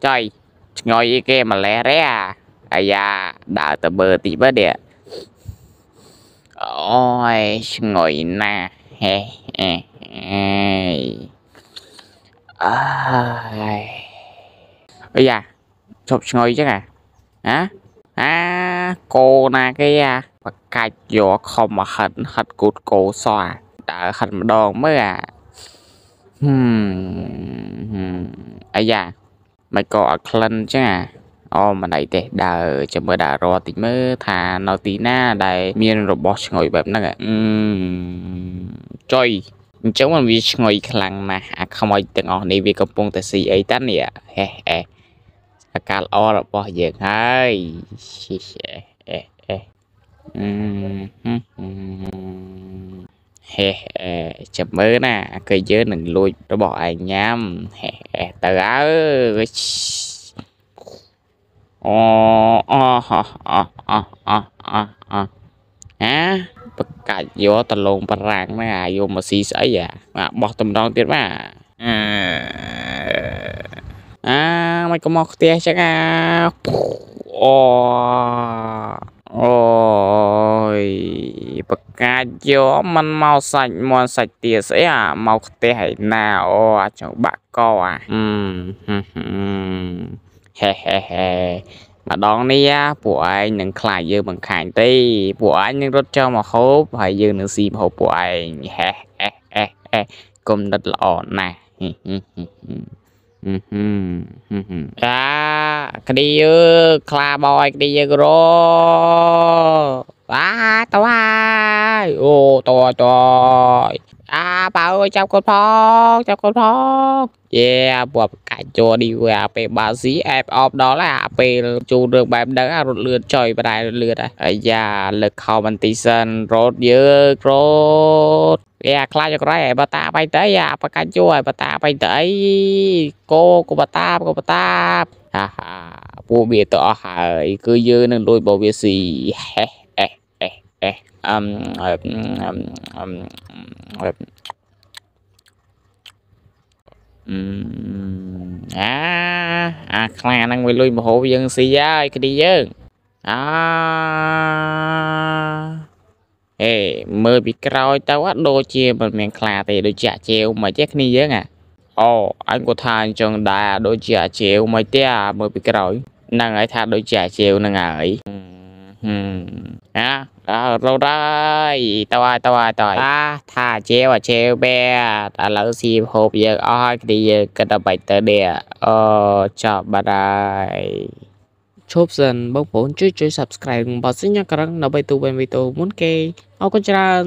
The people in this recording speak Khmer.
trời ngồi với kia mà lẹ ré à à da đã tờ bờ tí bớt đi ôi ngồi na he he he bây giờ sụp ngồi chứ à hả à cô na cái à và cạch vô không mà hận hận cụt cổ xoa đã hận mà đòn mới à ហឹមអាយ៉ាមិនក៏អត់ក្លិនចាអូមិនអីទេដើរចាំមើលដើររត់តិចមើលថានៅទីណា ដែលមាន របស់ឈ្ងុយបែបហ្នឹងចុយអញ្ចឹងมันវាឈ្ងុយខ្លាំងណាស់អាខ្មោចទាំងអស់នេះវាកំពុងតែស៊ីអីតានេះហេះអេះអាការល្អរបស់យើងហើយអេះអេះអេះអឺហេះចាំមើលណាគេយើងនឹងលួច របស់ឯងញ៉ាំហេះទៅអើអូអូហោះអោះអោះអោះអោះអោះអាបកាច់យកតលងប្រាំងហ្នឹងអាយកមកស៊ីស្អីអាបាទបោះតម្ដងទៀតបាទអាអាមិនក៏មកផ្ទះចឹងអាអូកាយកมันមកសាច់មន់សាច់ទាស្អីអាមកខ្ទះឯណាអូអាចបាក់កអាហេហេហេម្ដងនេះពួកឯងនឹងខ្លាចយើងបង្ខាញទេពួកឯងនឹងរត់ចូលមកហូប ហើយយើងនឹងស៊ីមហូបពួកឯងហេហេហេហេគុំដិតល្អណាស់អាក្តីយើខ្លាបអើយក្តីយើរត់តយអាប៉ាអើយចាប់កូនផងចាប់កូនផងយេពួកកាច់ចូលនេះវាពេលបាស៊ីអែបអបដល់ហើយអាពេលជូនរឿងបែបហ្នឹងរត់លឿនចុយបដៃរត់លឿនអាយ៉ាលើកខោបន្តិសិនរត់យើងរត់យ៉ាខ្លាចអក្រៃឯបតាបៃតៃយ៉ាបកាច់ជួយបតាបៃតៃគោគបតាគបតាហាហាពួកវាទៅអស់ហើយ គឺយើងនឹងលួចបោវាស៊ីហេអឺអាអាខ្លាហ្នឹងវាលុយមហោយើងស៊ីហើយគ្នាយើងអាអេមើលពីក្រោយទៅដូចជាមិនមានខ្លាទេដូចជាអាជាវមិនទេគ្នាយើងអាអូអញគាត់ថាអញ្ចឹងដែរដូចជាអាជាវមិនទេអាមើលពីក្រោយហ្នឹងហើយថាដូចជាអាជាវហ្នឹងហើយអាអើរត់ហើយតើហើយតើហើយតើអាថាជេវជេវបែឥឡូវស៊ីហូបយើងអស់ហើយគ្រីយើងគិតដល់បាច់ទៅនេះអូចប់បាត់ហើយឈប់សិនបងប្អូនជួយជួយ Subscribe បោះសញ្ញាក្រាំងដើម្បីទូបានវីដេអូមុនគេអរគុណច្រើន